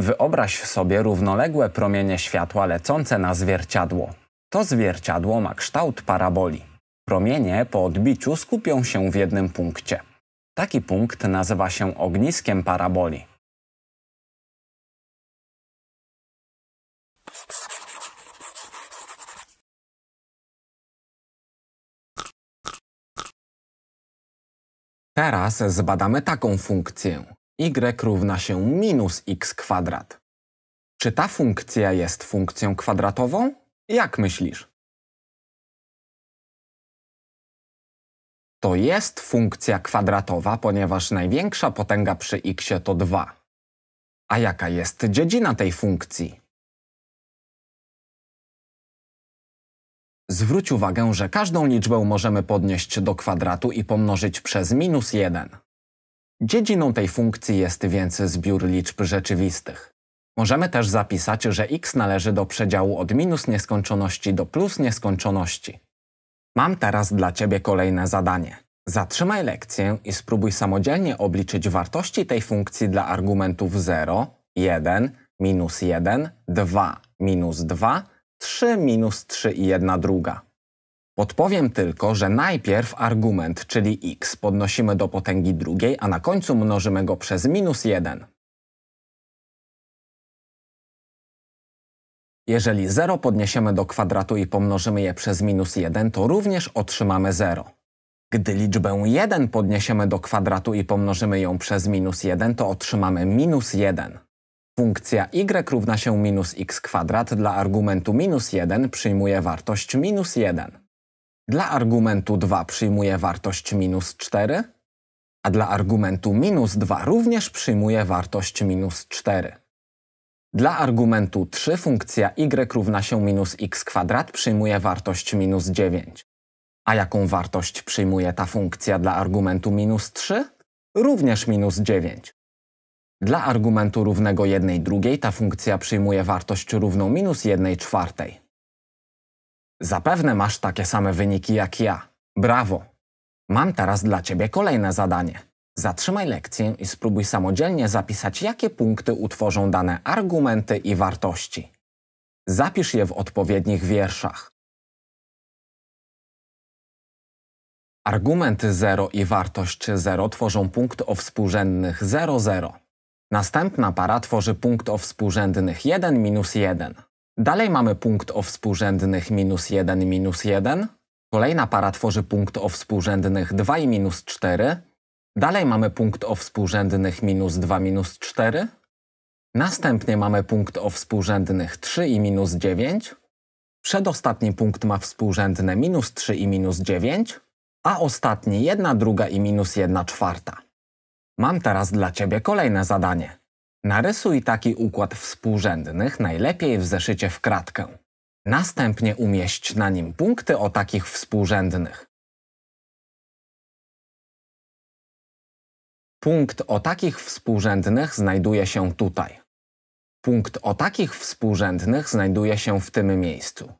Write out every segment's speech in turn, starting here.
Wyobraź sobie równoległe promienie światła lecące na zwierciadło. To zwierciadło ma kształt paraboli. Promienie po odbiciu skupią się w jednym punkcie. Taki punkt nazywa się ogniskiem paraboli. Teraz zbadamy taką funkcję y równa się minus x kwadrat. Czy ta funkcja jest funkcją kwadratową? Jak myślisz? To jest funkcja kwadratowa, ponieważ największa potęga przy x to 2. A jaka jest dziedzina tej funkcji? Zwróć uwagę, że każdą liczbę możemy podnieść do kwadratu i pomnożyć przez minus 1. Dziedziną tej funkcji jest więc zbiór liczb rzeczywistych. Możemy też zapisać, że x należy do przedziału od minus nieskończoności do plus nieskończoności. Mam teraz dla Ciebie kolejne zadanie. Zatrzymaj lekcję i spróbuj samodzielnie obliczyć wartości tej funkcji dla argumentów 0, 1, minus 1, 2, minus 2, 3, minus 3 i 1 druga. Odpowiem tylko, że najpierw argument, czyli x, podnosimy do potęgi drugiej, a na końcu mnożymy go przez minus 1. Jeżeli 0 podniesiemy do kwadratu i pomnożymy je przez minus 1, to również otrzymamy 0. Gdy liczbę 1 podniesiemy do kwadratu i pomnożymy ją przez minus 1, to otrzymamy minus 1. Funkcja y równa się minus x kwadrat dla argumentu minus 1 przyjmuje wartość minus 1. Dla argumentu 2 przyjmuje wartość minus 4, a dla argumentu minus 2 również przyjmuje wartość minus 4. Dla argumentu 3 funkcja y równa się minus x kwadrat przyjmuje wartość minus 9. A jaką wartość przyjmuje ta funkcja dla argumentu minus 3? Również minus 9. Dla argumentu równego 1 drugiej ta funkcja przyjmuje wartość równą minus 1 czwartej. Zapewne masz takie same wyniki jak ja. Brawo! Mam teraz dla Ciebie kolejne zadanie. Zatrzymaj lekcję i spróbuj samodzielnie zapisać, jakie punkty utworzą dane argumenty i wartości. Zapisz je w odpowiednich wierszach. Argument 0 i wartość 0 tworzą punkt o współrzędnych 0,0. Następna para tworzy punkt o współrzędnych 1 minus 1. Dalej mamy punkt o współrzędnych minus 1, minus 1. Kolejna para tworzy punkt o współrzędnych 2 i minus 4. Dalej mamy punkt o współrzędnych minus 2, minus 4. Następnie mamy punkt o współrzędnych 3 i minus 9. Przedostatni punkt ma współrzędne minus 3 i minus 9, a ostatni 1 druga i minus 1 czwarta. Mam teraz dla Ciebie kolejne zadanie. Narysuj taki układ współrzędnych, najlepiej w zeszycie w kratkę. Następnie umieść na nim punkty o takich współrzędnych. Punkt o takich współrzędnych znajduje się tutaj. Punkt o takich współrzędnych znajduje się w tym miejscu.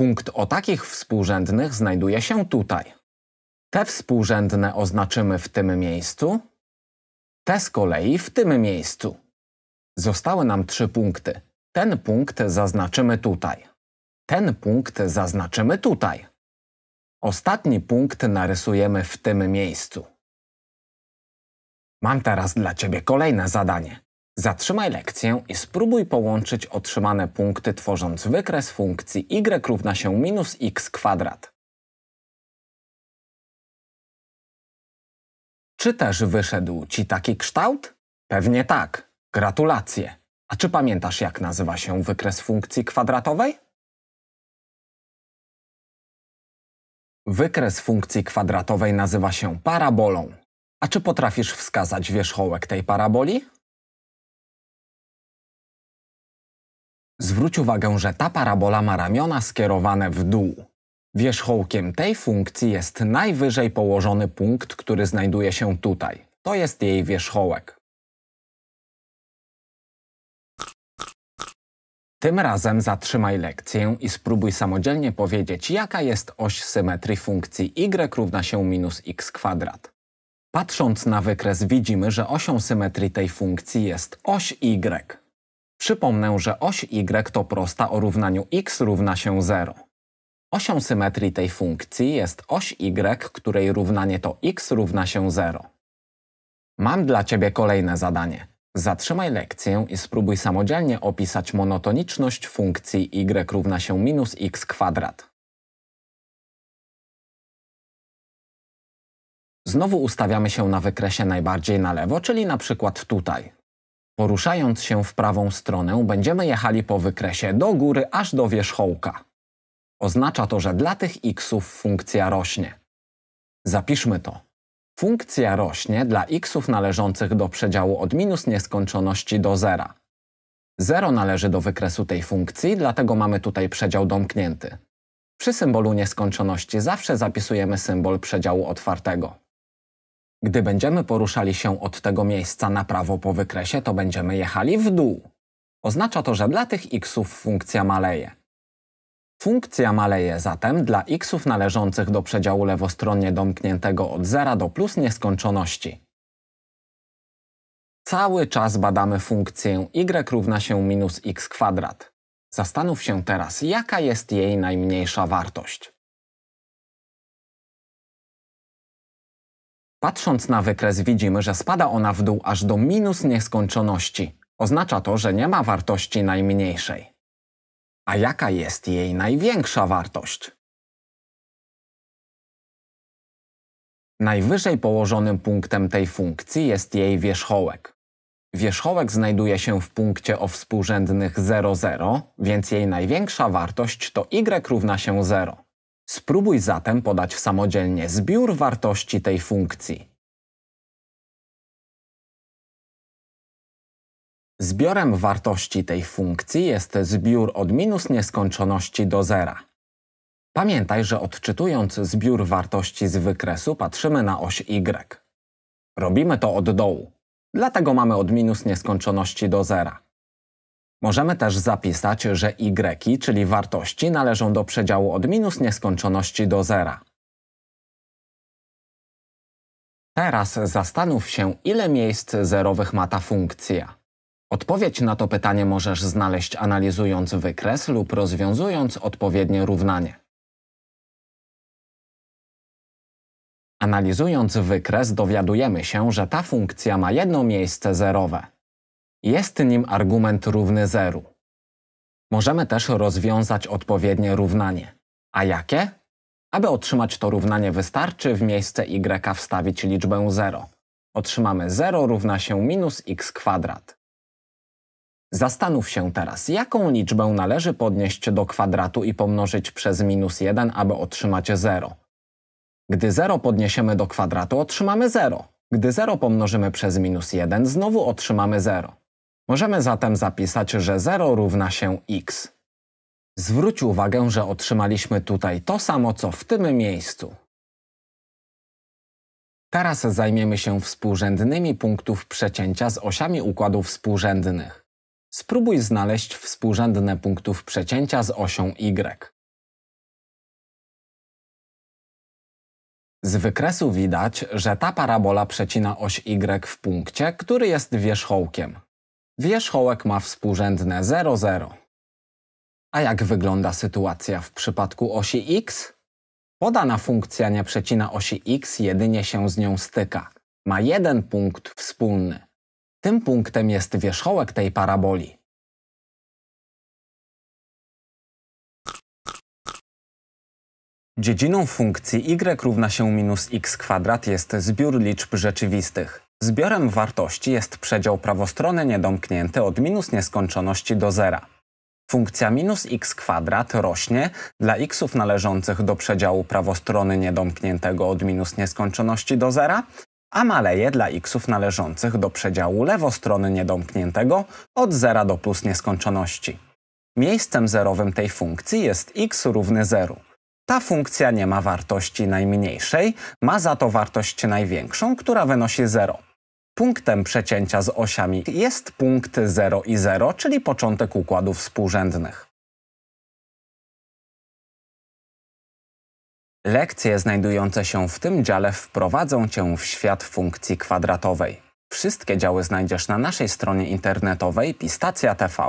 Punkt o takich współrzędnych znajduje się tutaj. Te współrzędne oznaczymy w tym miejscu, te z kolei w tym miejscu. Zostały nam trzy punkty. Ten punkt zaznaczymy tutaj. Ten punkt zaznaczymy tutaj. Ostatni punkt narysujemy w tym miejscu. Mam teraz dla Ciebie kolejne zadanie. Zatrzymaj lekcję i spróbuj połączyć otrzymane punkty tworząc wykres funkcji y równa się minus x kwadrat. Czy też wyszedł Ci taki kształt? Pewnie tak. Gratulacje! A czy pamiętasz, jak nazywa się wykres funkcji kwadratowej? Wykres funkcji kwadratowej nazywa się parabolą. A czy potrafisz wskazać wierzchołek tej paraboli? Zwróć uwagę, że ta parabola ma ramiona skierowane w dół. Wierzchołkiem tej funkcji jest najwyżej położony punkt, który znajduje się tutaj. To jest jej wierzchołek. Tym razem zatrzymaj lekcję i spróbuj samodzielnie powiedzieć, jaka jest oś symetrii funkcji y równa się minus x kwadrat. Patrząc na wykres widzimy, że osią symetrii tej funkcji jest oś y. Przypomnę, że oś y to prosta o równaniu x równa się 0. Osią symetrii tej funkcji jest oś y, której równanie to x równa się 0. Mam dla Ciebie kolejne zadanie. Zatrzymaj lekcję i spróbuj samodzielnie opisać monotoniczność funkcji y równa się minus x kwadrat. Znowu ustawiamy się na wykresie najbardziej na lewo, czyli na przykład tutaj. Poruszając się w prawą stronę, będziemy jechali po wykresie do góry aż do wierzchołka. Oznacza to, że dla tych xów funkcja rośnie. Zapiszmy to. Funkcja rośnie dla xów należących do przedziału od minus nieskończoności do zera. 0 należy do wykresu tej funkcji, dlatego mamy tutaj przedział domknięty. Przy symbolu nieskończoności zawsze zapisujemy symbol przedziału otwartego. Gdy będziemy poruszali się od tego miejsca na prawo po wykresie, to będziemy jechali w dół. Oznacza to, że dla tych xów funkcja maleje. Funkcja maleje zatem dla xów należących do przedziału lewostronnie domkniętego od 0 do plus nieskończoności. Cały czas badamy funkcję y równa się minus x kwadrat. Zastanów się teraz, jaka jest jej najmniejsza wartość. Patrząc na wykres widzimy, że spada ona w dół aż do minus nieskończoności. Oznacza to, że nie ma wartości najmniejszej. A jaka jest jej największa wartość? Najwyżej położonym punktem tej funkcji jest jej wierzchołek. Wierzchołek znajduje się w punkcie o współrzędnych 0,0, więc jej największa wartość to y równa się 0. Spróbuj zatem podać samodzielnie zbiór wartości tej funkcji. Zbiorem wartości tej funkcji jest zbiór od minus nieskończoności do zera. Pamiętaj, że odczytując zbiór wartości z wykresu patrzymy na oś y. Robimy to od dołu, dlatego mamy od minus nieskończoności do zera. Możemy też zapisać, że y, czyli wartości, należą do przedziału od minus nieskończoności do zera. Teraz zastanów się, ile miejsc zerowych ma ta funkcja. Odpowiedź na to pytanie możesz znaleźć analizując wykres lub rozwiązując odpowiednie równanie. Analizując wykres dowiadujemy się, że ta funkcja ma jedno miejsce zerowe. Jest nim argument równy zeru. Możemy też rozwiązać odpowiednie równanie. A jakie? Aby otrzymać to równanie wystarczy w miejsce y wstawić liczbę 0. Otrzymamy 0 równa się minus x kwadrat. Zastanów się teraz, jaką liczbę należy podnieść do kwadratu i pomnożyć przez minus 1, aby otrzymać 0. Gdy 0 podniesiemy do kwadratu, otrzymamy 0. Gdy 0 pomnożymy przez minus 1, znowu otrzymamy 0. Możemy zatem zapisać, że 0 równa się x. Zwróć uwagę, że otrzymaliśmy tutaj to samo, co w tym miejscu. Teraz zajmiemy się współrzędnymi punktów przecięcia z osiami układów współrzędnych. Spróbuj znaleźć współrzędne punktów przecięcia z osią Y. Z wykresu widać, że ta parabola przecina oś Y w punkcie, który jest wierzchołkiem. Wierzchołek ma współrzędne 0, 0. A jak wygląda sytuacja w przypadku osi X? Podana funkcja nie przecina osi X, jedynie się z nią styka. Ma jeden punkt wspólny. Tym punktem jest wierzchołek tej paraboli. Dziedziną funkcji y równa się minus x kwadrat jest zbiór liczb rzeczywistych. Zbiorem wartości jest przedział prawostrony niedomknięty od minus nieskończoności do zera. Funkcja minus x kwadrat rośnie dla xów należących do przedziału prawostrony niedomkniętego od minus nieskończoności do zera a maleje dla xów należących do przedziału lewostrony niedomkniętego od 0 do plus nieskończoności. Miejscem zerowym tej funkcji jest x równy 0. Ta funkcja nie ma wartości najmniejszej, ma za to wartość największą, która wynosi 0. Punktem przecięcia z osiami jest punkt 0 i 0, czyli początek układów współrzędnych. Lekcje znajdujące się w tym dziale wprowadzą Cię w świat funkcji kwadratowej. Wszystkie działy znajdziesz na naszej stronie internetowej Pistacja TV.